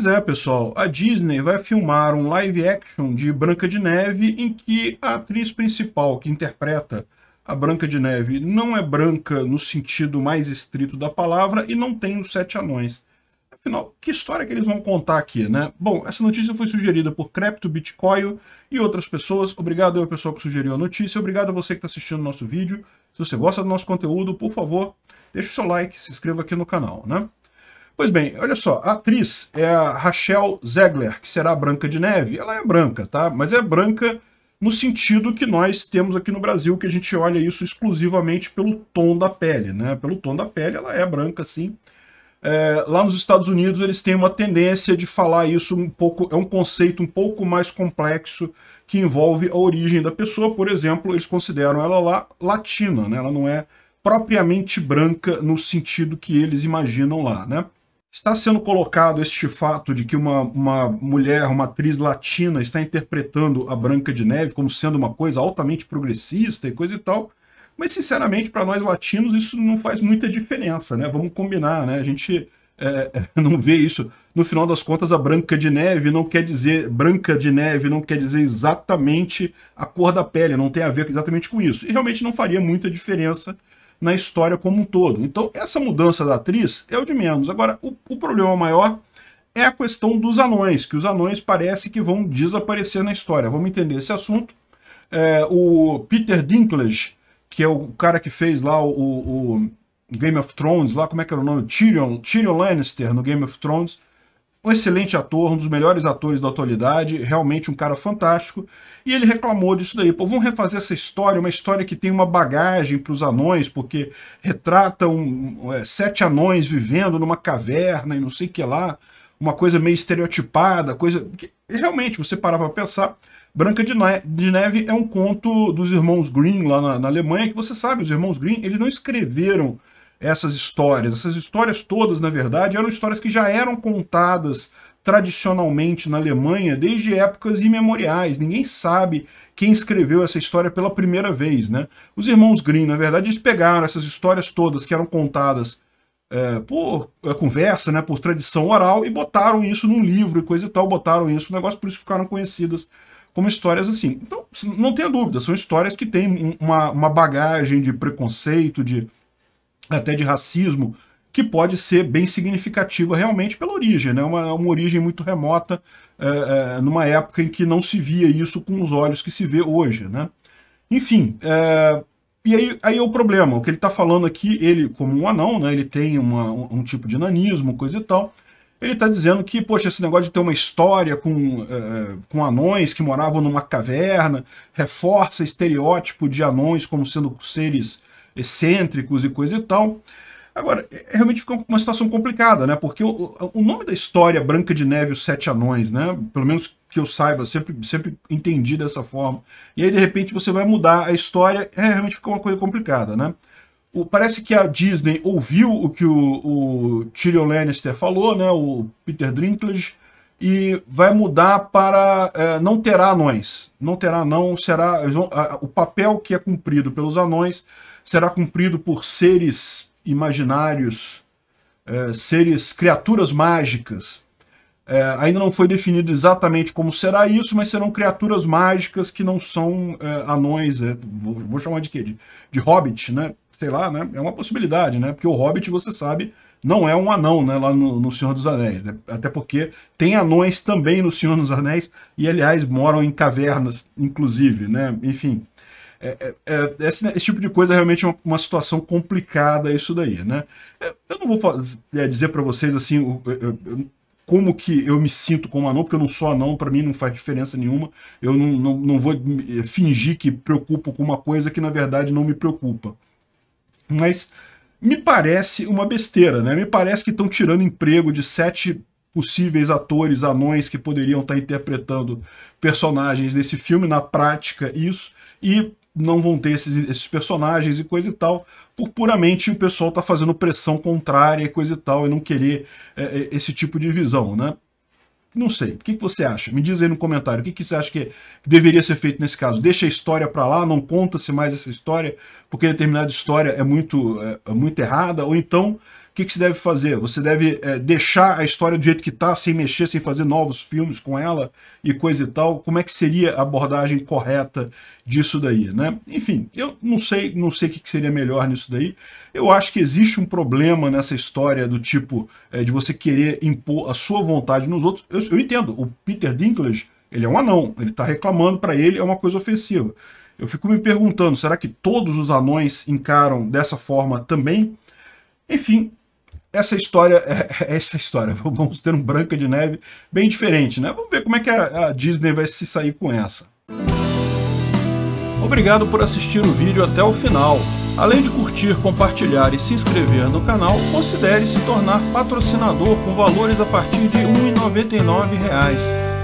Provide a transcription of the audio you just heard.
Pois é, pessoal, a Disney vai filmar um live action de Branca de Neve em que a atriz principal que interpreta a Branca de Neve não é branca no sentido mais estrito da palavra e não tem os sete anões. Afinal, que história que eles vão contar aqui, né? Bom, essa notícia foi sugerida por Crepto, Bitcoin e outras pessoas. Obrigado ao pessoal que sugeriu a notícia, obrigado a você que está assistindo o nosso vídeo. Se você gosta do nosso conteúdo, por favor, deixe o seu like, se inscreva aqui no canal, né? Pois bem, olha só, a atriz é a Rachel Zegler, que será a Branca de Neve. Ela é branca, tá? Mas é branca no sentido que nós temos aqui no Brasil, que a gente olha isso exclusivamente pelo tom da pele, né? Pelo tom da pele, ela é branca, sim. É, lá nos Estados Unidos eles têm uma tendência de falar isso um pouco, é um conceito um pouco mais complexo que envolve a origem da pessoa. Por exemplo, eles consideram ela lá latina, né? Ela não é propriamente branca no sentido que eles imaginam lá, né? Está sendo colocado este fato de que uma, uma mulher, uma atriz latina, está interpretando a Branca de Neve como sendo uma coisa altamente progressista e coisa e tal. Mas, sinceramente, para nós latinos, isso não faz muita diferença, né? Vamos combinar, né? A gente é, é, não vê isso. No final das contas, a Branca de Neve não quer dizer. Branca de Neve não quer dizer exatamente a cor da pele, não tem a ver exatamente com isso. E realmente não faria muita diferença na história como um todo. Então, essa mudança da atriz é o de menos. Agora, o, o problema maior é a questão dos anões, que os anões parece que vão desaparecer na história. Vamos entender esse assunto. É, o Peter Dinklage, que é o cara que fez lá o, o, Game of Thrones, lá como é que era o nome? Tyrion, Tyrion Lannister no Game of Thrones, um excelente ator, um dos melhores atores da atualidade, realmente um cara fantástico. E ele reclamou disso daí. Pô, vamos refazer essa história, uma história que tem uma bagagem para os anões, porque retrata é, sete anões vivendo numa caverna e não sei o que lá. Uma coisa meio estereotipada, coisa. Que, realmente, você parava pensar. Branca de Neve é um conto dos irmãos Grimm lá na, na Alemanha, que você sabe, os irmãos Grimm eles não escreveram essas histórias. Essas histórias todas, na verdade, eram histórias que já eram contadas tradicionalmente na Alemanha desde épocas imemoriais. Ninguém sabe quem escreveu essa história pela primeira vez, né? Os irmãos Grimm, na verdade, eles pegaram essas histórias todas que eram contadas é, por é, conversa, né, por tradição oral, e botaram isso num livro e coisa e tal, botaram isso no negócio, por isso ficaram conhecidas como histórias assim. Então, não tenha dúvida, são histórias que têm uma, uma bagagem de preconceito, de até de racismo, que pode ser bem significativa realmente pela origem, né? uma, uma origem muito remota, é, é, numa época em que não se via isso com os olhos que se vê hoje. Né? Enfim, é, e aí, aí é o problema, o que ele está falando aqui, ele como um anão, né, ele tem uma, um, um tipo de nanismo, coisa e tal, ele está dizendo que, poxa, esse negócio de ter uma história com, é, com anões que moravam numa caverna reforça estereótipo de anões como sendo seres excêntricos e coisa e tal. Agora, é, é, realmente fica uma situação complicada, né? Porque o, o nome da história Branca de Neve e os Sete Anões, né? Pelo menos que eu saiba, sempre, sempre entendi dessa forma. E aí, de repente, você vai mudar a história, é, realmente fica uma coisa complicada, né? O, parece que a Disney ouviu o que o, o Tyrion Lannister falou, né? O Peter Dinklage, e vai mudar para é, não terá anões. Não terá não, será... Vão, a, o papel que é cumprido pelos anões será cumprido por seres imaginários, é, seres, criaturas mágicas. É, ainda não foi definido exatamente como será isso, mas serão criaturas mágicas que não são é, anões, é, vou, vou, chamar de quê? De, de hobbit, né? Sei lá, né? É uma possibilidade, né? Porque o hobbit, você sabe, não é um anão né, lá no, no Senhor dos Anéis. Né? Até porque tem anões também no Senhor dos Anéis, e aliás moram em cavernas, inclusive. Né? Enfim, é, é, é, esse, esse, tipo de coisa é realmente uma, uma situação complicada, isso daí, né? É, eu não vou é, dizer para vocês assim o, o, como que eu me sinto como anão, porque eu não sou anão, para mim não faz diferença nenhuma. Eu não, não, não vou fingir que preocupo com uma coisa que na verdade não me preocupa. Mas me parece uma besteira, né? Me parece que estão tirando emprego de sete possíveis atores anões que poderiam estar tá interpretando personagens desse filme na prática, isso. E não vão ter esses, esses personagens e coisa e tal, por puramente o pessoal tá fazendo pressão contrária e coisa e tal, e não querer é, é, esse tipo de visão, né? Não sei. O que, que você acha? Me diz aí no comentário. O que, que você acha que deveria ser feito nesse caso? Deixa a história para lá, não conta-se mais essa história, porque determinada história é muito, é, é muito errada, ou então que, que se deve fazer? Você deve é, deixar a história do jeito que está, sem mexer, sem fazer novos filmes com ela e coisa e tal? Como é que seria a abordagem correta disso daí, né? Enfim, eu não sei, não sei o que, que seria melhor nisso daí. Eu acho que existe um problema nessa história do tipo é, de você querer impor a sua vontade nos outros. Eu, eu entendo, o Peter Dinklage, ele é um anão, ele está reclamando para ele, é uma coisa ofensiva. Eu fico me perguntando, será que todos os anões encaram dessa forma também? Enfim, essa história, é, é essa história, vamos ter um Branca de Neve bem diferente, né? Vamos ver como é que a, Disney vai se sair com essa. Obrigado por assistir o vídeo até o final. Além de curtir, compartilhar e se inscrever no canal, considere se tornar patrocinador com valores a partir de R$ 1,99